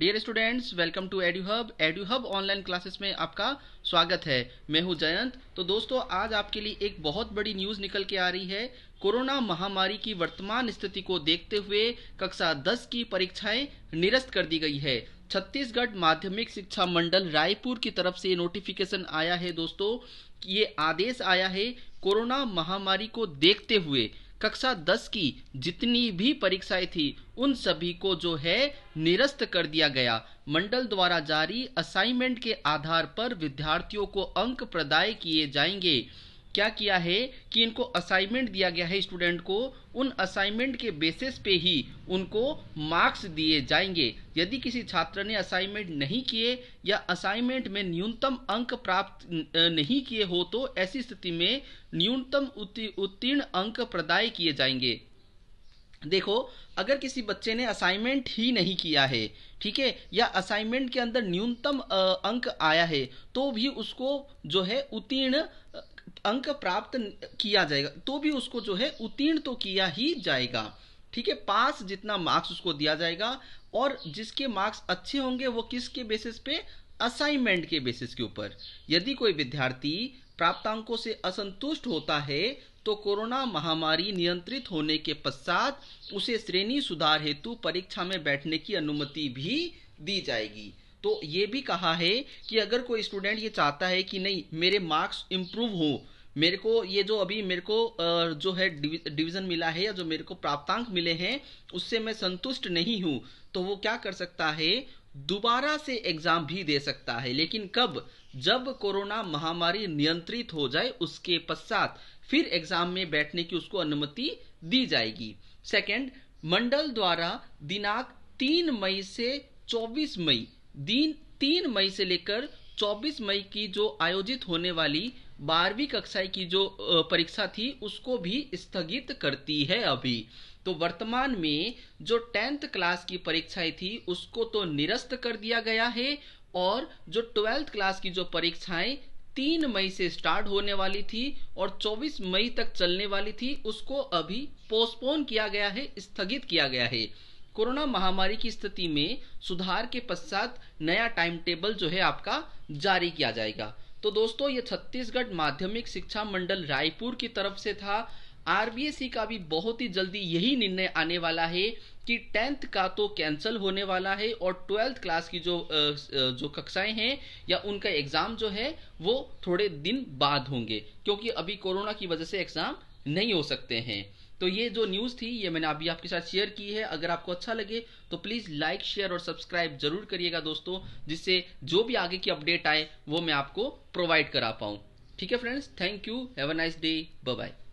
dear students welcome to Edu Hub Edu Hub online classes में आपका स्वागत है मैं हूं जयंत तो दोस्तों आज आपके लिए एक बहुत बड़ी न्यूज़ निकल के आ रही है कोरोना महामारी की वर्तमान स्थिति को देखते हुए कक्षा 10 की परीक्षाएं निरस्त कर दी गई है छत्तीसगढ़ माध्यमिक शिक्षा मंडल रायपुर की तरफ से नोटिफिकेशन आया है दोस्तों ये आदेश आया है कोरोना महामारी को देखते हुए कक्षा दस की जितनी भी परीक्षाएं थी उन सभी को जो है निरस्त कर दिया गया मंडल द्वारा जारी असाइनमेंट के आधार पर विद्यार्थियों को अंक प्रदाय किए जाएंगे क्या किया है कि इनको असाइनमेंट दिया गया है स्टूडेंट को उन असाइनमेंट के बेसिस पे ही उनको मार्क्स दिए जाएंगे यदि किसी छात्र ने असाइनमेंट नहीं किए या असाइनमेंट में न्यूनतम अंक प्राप्त नहीं किए हो तो ऐसी स्थिति में न्यूनतम उत्तीर्ण अंक प्रदाय किए जाएंगे देखो अगर किसी बच्चे ने असाइनमेंट ही नहीं किया है ठीक है या असाइनमेंट के अंदर न्यूनतम अंक आया है तो भी उसको जो है उत्तीर्ण अंक प्राप्त किया जाएगा तो भी उसको जो है उत्तीर्ण तो किया ही जाएगा ठीक है पास जितना मार्क्स उसको दिया जाएगा और जिसके मार्क्स अच्छे होंगे वो किसके बेसिस पे असाइनमेंट के बेसिस के ऊपर यदि कोई विद्यार्थी प्राप्तांकों से असंतुष्ट होता है तो कोरोना महामारी नियंत्रित होने के पश्चात उसे श्रेणी सुधार हेतु परीक्षा में बैठने की अनुमति भी दी जाएगी तो ये भी कहा है कि अगर कोई स्टूडेंट ये चाहता है कि नहीं मेरे मार्क्स इम्प्रूव हो मेरे को ये जो अभी मेरे को जो है डिवीज़न मिला है या जो मेरे को प्राप्तांक मिले हैं उससे मैं संतुष्ट नहीं हूँ तो वो क्या कर सकता है दोबारा से एग्जाम भी दे सकता है लेकिन कब जब कोरोना महामारी नियंत्रित हो जाए उसके पश्चात फिर एग्जाम में बैठने की उसको अनुमति दी जाएगी सेकंड मंडल द्वारा दिनांक तीन मई से चौबीस मई दिन तीन मई से लेकर 24 मई की जो आयोजित होने वाली बारहवीं कक्षा की जो परीक्षा थी उसको भी स्थगित करती है अभी तो वर्तमान में जो टेंथ क्लास की परीक्षाएं थी उसको तो निरस्त कर दिया गया है और जो ट्वेल्थ क्लास की जो परीक्षाएं तीन मई से स्टार्ट होने वाली थी और 24 मई तक चलने वाली थी उसको अभी पोस्टपोन किया गया है स्थगित किया गया है कोरोना महामारी की स्थिति में सुधार के पश्चात नया टाइम टेबल जो है आपका जारी किया जाएगा तो दोस्तों ये छत्तीसगढ़ माध्यमिक शिक्षा मंडल रायपुर की तरफ से था आरबीएसई का भी बहुत ही जल्दी यही निर्णय आने वाला है कि टेंथ का तो कैंसिल होने वाला है और ट्वेल्थ क्लास की जो जो कक्षाएं हैं या उनका एग्जाम जो है वो थोड़े दिन बाद होंगे क्योंकि अभी कोरोना की वजह से एग्जाम नहीं हो सकते हैं तो ये जो न्यूज़ थी ये मैंने अभी आपके साथ शेयर की है अगर आपको अच्छा लगे तो प्लीज़ लाइक शेयर और सब्सक्राइब जरूर करिएगा दोस्तों जिससे जो भी आगे की अपडेट आए वो मैं आपको प्रोवाइड करा पाऊं ठीक है friends thank you have a nice day bye